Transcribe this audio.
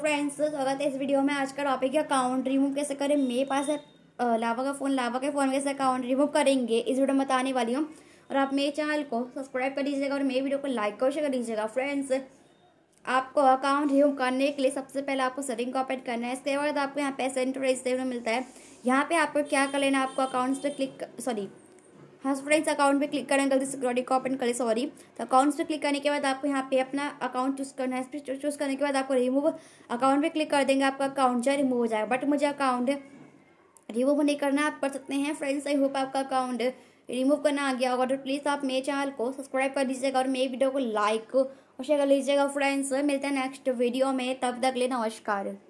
friends स्वागत है इस वीडियो में आज का टॉपिक है अकाउंट रिमूव कैसे करें मेरे पास है लावा का फ़ोन लावा के फ़ोन कैसे अकाउंट रिमूव करेंगे इस वीडियो में बताने वाली हूँ और आप मेरे चैनल को सब्सक्राइब कर दीजिएगा और मेरी वीडियो को लाइक और शेयर कर दीजिएगा फ्रेंड्स आपको अकाउंट रिमूव करने के लिए सबसे पहले आपको सेटिंग को ऑपरेट करना है इसके बाद आपको यहाँ पे सेंटर देखने मिलता है यहाँ पे आपको क्या कर लेना आपको अकाउंट्स पे क्लिक सॉरी हाँ फ्रेंड्स अकाउंट पे क्लिक करना गलती सिक्योरिटी को ओपन करें सॉरी तो अकाउंट्स पे क्लिक करने के बाद आपको यहाँ पे अपना अकाउंट चूज करना है चूज करने के बाद आपको रिमूव अकाउंट पे क्लिक कर देंगे आपका अकाउंट जो रिमूव हो जाएगा बट मुझे अकाउंट रिमूव नहीं करना आप कर सकते हैं फ्रेंड्स आई होप आपका अकाउंट रिमूव करना आ गया होगा तो प्लीज़ आप मेरे चैनल को सब्सक्राइब कर दीजिएगा और मेरे वीडियो को लाइक और शेयर कर लीजिएगा फ्रेंड्स मिलते हैं नेक्स्ट वीडियो में तब तक ले नमस्कार